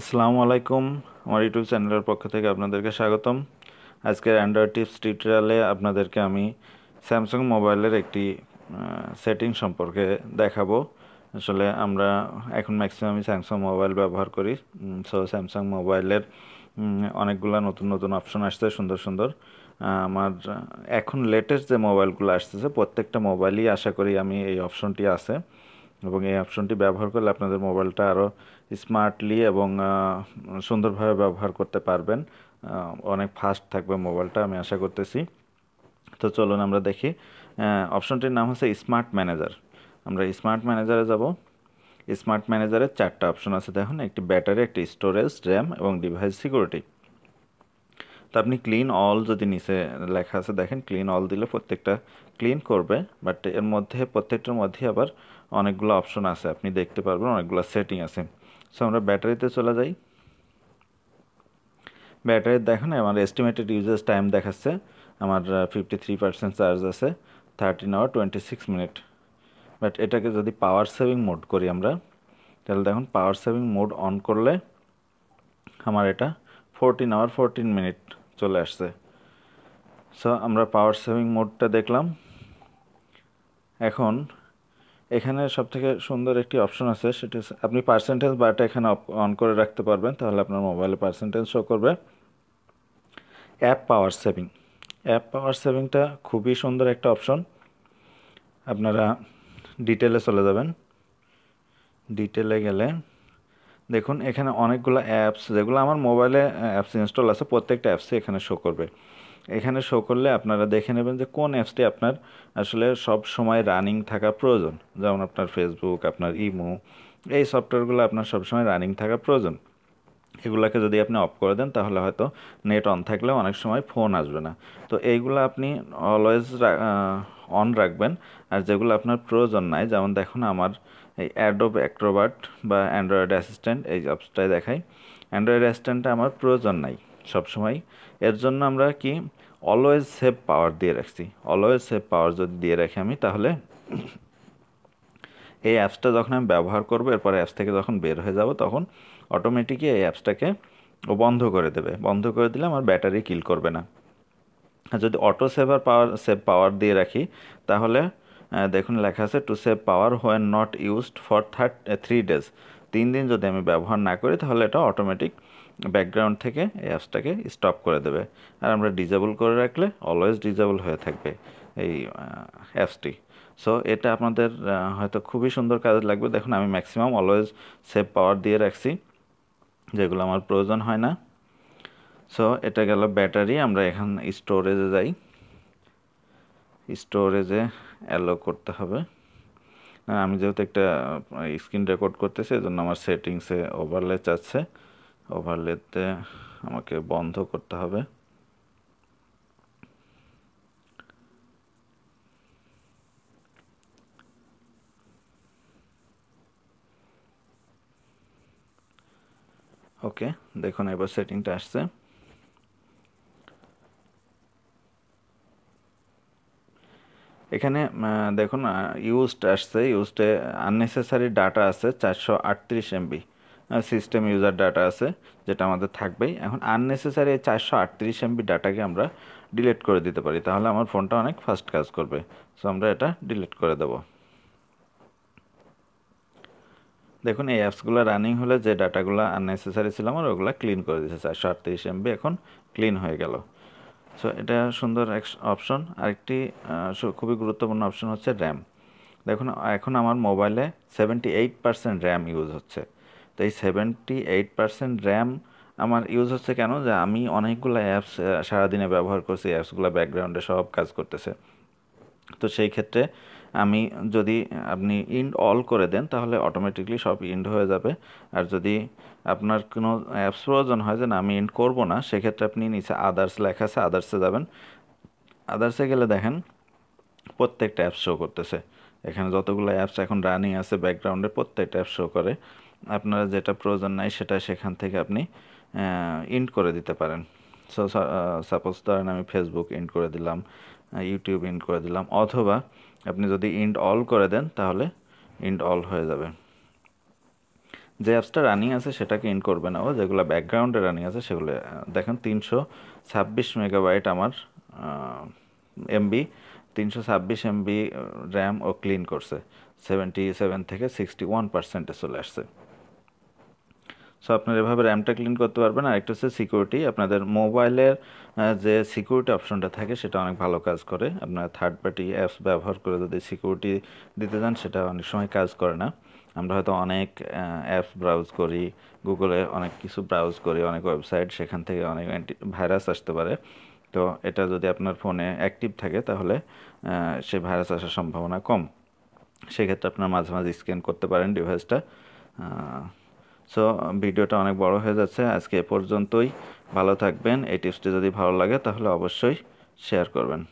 আসসালামু আলাইকুম আমার ইউটিউব চ্যানেলের পক্ষ থেকে আপনাদেরকে স্বাগতম আজকের অ্যান্ড্রয়েড টিপস টিউটোরিয়ালে আপনাদেরকে আমি স্যামসাং মোবাইলের একটি সেটিং সম্পর্কে দেখাবো আসলে আমরা এখন ম্যাক্সিমামই স্যামসাং মোবাইল ব্যবহার করি সো স্যামসাং মোবাইলের অনেকগুলো নতুন নতুন অপশন আসছে সুন্দর সুন্দর আমার এখন লেটেস্ট যে মোবাইলগুলো আসতেছে প্রত্যেকটা মোবাইলই আশা করি আমি এই অপশনটি আছে এবং এই অপশনটি ব্যবহার করলে আপনাদের মোবাইলটা আরও স্মার্টলি এবং সুন্দরভাবে ব্যবহার করতে পারবেন অনেক ফাস্ট থাকবে মোবাইলটা আমি আশা করতেছি তো চলুন আমরা দেখি অপশনটির নাম হচ্ছে স্মার্ট ম্যানেজার আমরা স্মার্ট ম্যানেজারে যাব স্মার্ট ম্যানেজারের চারটা অপশন আছে দেখুন একটি ব্যাটারি একটি স্টোরেজ র্যাম এবং ডিভাইস সিকিউরিটি তো আপনি ক্লিন অল যদি নিচে লেখা আছে দেখেন ক্লিন অল দিলে প্রত্যেকটা ক্লিন করবে বাট এর মধ্যে প্রত্যেকটার মধ্যে আবার অনেকগুলো অপশন আছে আপনি দেখতে পারবেন অনেকগুলো সেটিং আছে সো আমরা ব্যাটারিতে চলে যাই ব্যাটারি দেখেন আমার এস্টিমেটেড ইউজেস টাইম দেখাচ্ছে আমার ফিফটি থ্রি পার্সেন্ট চার্জ আছে thirteen hour twenty six minute but এটাকে যদি পাওয়ার সেভিং মোড করি আমরা তাহলে দেখুন পাওয়ার সেভিং মোড অন করলে আমার এটা ফোরটিন আওয়ার ফোরটিন মিনিট চলে আসছে সো আমরা পাওয়ার সেভিং মোডটা দেখলাম এখন এখানে সবথেকে সুন্দর একটি অপশন আছে সেটি আপনি পার্সেন্টেজ বারটা এখানে অন করে রাখতে পারবেন তাহলে আপনার মোবাইলে পার্সেন্টেজ শো করবে app power saving app power সেভিংটা খুবই সুন্দর একটা অপশন আপনারা ডিটেলে চলে যাবেন ডিটেলে গেলে দেখুন এখানে অনেকগুলো অ্যাপস যেগুলো আমার মোবাইলে অ্যাপস ইনস্টল আছে প্রত্যেকটা অ্যাপসই এখানে শো করবে এখানে শো করলে আপনারা দেখে নেবেন যে কোন অ্যাপসটি আপনার আসলে সব সময় রানিং থাকা প্রয়োজন যেমন আপনার ফেসবুক আপনার ইমো এই সফটওয়্যারগুলো আপনার সবসময় রানিং থাকা প্রয়োজন এগুলোকে যদি আপনি অফ করে দেন তাহলে হয়তো নেট অন থাকলে অনেক সময় ফোন আসবে না তো এইগুলো আপনি অলওয়েজ অন রাখবেন আর যেগুলো আপনার প্রয়োজন নাই যেমন দেখুন আমার এই অ্যাডোব অ্যাক্রোবাট বা অ্যান্ড্রয়েড অ্যাসিস্ট্যান্ট এই অপসটায় দেখাই অ্যান্ড্রয়েড অ্যাসিস্ট্যান্টটা আমার প্রয়োজন নাই সবসময় এর জন্য আমরা কি অলওয়েজ সেভ পাওয়ার দিয়ে রাখছি অলওয়েজ সেভ পাওয়ার যদি দিয়ে রাখি আমি তাহলে এই অ্যাপসটা যখন আমি ব্যবহার করবো এরপরে অ্যাপস থেকে যখন বের হয়ে যাব তখন অটোমেটিকই এই অ্যাপসটাকে ও বন্ধ করে দেবে বন্ধ করে দিলে আমার ব্যাটারি কিল করবে না যদি অটো সেভার পাওয়ার সেভ পাওয়ার দিয়ে রাখি তাহলে দেখুন লেখা আছে to save power when not used for third three days তিন দিন যদি আমি ব্যবহার না করি তাহলে এটা অটোমেটিক ব্যাকগ্রাউন্ড থেকে এই অ্যাপসটাকে স্টপ করে দেবে আর আমরা ডিজেবল করে রাখলে অলওয়েজ ডিজেবল হয়ে থাকবে এই অ্যাপসটি সো এটা আপনাদের হয়তো খুবই সুন্দর কাজে লাগবে দেখুন আমি ম্যাক্সিমাম অলওয়েজ সেভ পাওয়ার দিয়ে রাখছি যেগুলো আমার প্রয়োজন হয় না সো এটা গেল ব্যাটারি আমরা এখান স্টোরেজে যাই স্টোরেজে অ্যালো করতে হবে হ্যাঁ আমি যেহেতু একটা স্ক্রিন রেকর্ড করতেছি এজন্য আমার সেটিংসে ওভারলে চাচ্ছে ওভারলেতে আমাকে বন্ধ করতে হবে ওকে দেখুন এবার সেটিংটা আসছে এখানে দেখুন ইউজড আসছে ইউজডে আননেসেসারি ডাটা আছে চারশো আটত্রিশ এমবি সিস্টেম ইউজার ডাটা আছে যেটা আমাদের থাকবেই এখন আননেসেসারি চারশো আটত্রিশ এমবি ডাটাকে আমরা ডিলিট করে দিতে পারি তাহলে আমার ফোনটা অনেক ফাস্ট কাজ করবে সো আমরা এটা ডিলিট করে দেব দেখুন এই অ্যাপসগুলো রানিং হলে যে ডাটাগুলো আননেসেসারি ছিল আমার ওগুলো ক্লিন করে দিয়েছে চারশো আটত্রিশ এমবি এখন ক্লিন হয়ে গেল সো এটা সুন্দর এক অপশন আরেকটি খুবই গুরুত্বপূর্ণ অপশন হচ্ছে র্যাম দেখুন এখন আমার মোবাইলে seventy eight percent RAM use হচ্ছে তো এই সেভেন্টি এইট পার্সেন্ট র্যাম আমার ইউজ হচ্ছে কেন যে আমি অনেকগুলো অ্যাপস সারাদিনে ব্যবহার করছি অ্যাপসগুলো ব্যাকগ্রাউন্ডে সব কাজ করতেছে তো সেই ক্ষেত্রে আমি যদি আপনি ইন্ড অল করে দেন তাহলে অটোমেটিকলি সব ইন্ড হয়ে যাবে আর যদি আপনার কোনো অ্যাপস প্রয়োজন হয় যে না আমি ইন্ড করব না সেক্ষেত্রে আপনি নিচে আদার্স লেখা আছে আদার্সে যাবেন আদার্সে গেলে দেখেন প্রত্যেকটা অ্যাপ শো করতেছে এখানে যতগুলো অ্যাপস এখন রানিং আছে ব্যাকগ্রাউন্ডে প্রত্যেকটা অ্যাপ শো করে আপনারা যেটা প্রয়োজন নাই সেটা সেখান থেকে আপনি ইন্ড করে দিতে পারেন সো সাপোজ ধরেন আমি ফেসবুক ইন্ড করে দিলাম ইউটিউব ইন্ড করে দিলাম অথবা আপনি যদি ইন্ড অল করে দেন তাহলে ইন্ড অল হয়ে যাবে যে অ্যাপসটা রানিং আছে সেটাকে ইন করবে না ও যেগুলো ব্যাকগ্রাউন্ডে রানিং আছে সেগুলো দেখেন তিনশো ছাব্বিশ মেগাবাইট আমার এমবি তিনশো ছাব্বিশ এমবি র্যাম ও ক্লিন করছে সেভেন্টি সেভেন থেকে সিক্সটি ওয়ান পার্সেন্টে চলে আসছে সো আপনারা এভাবে র্যামটা ক্লিন করতে পারবেন আর একটা হচ্ছে সিকিউরিটি আপনাদের মোবাইলের যে সিকিউরিটি অপশনটা থাকে সেটা অনেক ভালো কাজ করে আপনার থার্ড পার্টি অ্যাপস ব্যবহার করে যদি সিকিউরিটি দিতে যান সেটা অনেক সময় কাজ করে না আমরা হয়তো অনেক অ্যাপস ব্রাউজ করি গুগলে অনেক কিছু ব্রাউজ করি অনেক ওয়েবসাইট সেখান থেকে অনেক অ্যান্টি ভাইরাস আসতে পারে তো এটা যদি আপনার ফোনে অ্যাক্টিভ থাকে তাহলে সে ভাইরাস আসার সম্ভাবনা কম সেক্ষেত্রে আপনার মাঝে মাঝে স্ক্যান করতে পারেন ডিভাইসটা সো ভিডিওটা অনেক বড় হয়ে যাচ্ছে আজকে এ পর্যন্তই ভালো থাকবেন এই টিপসটি যদি ভালো লাগে তাহলে অবশ্যই শেয়ার করবেন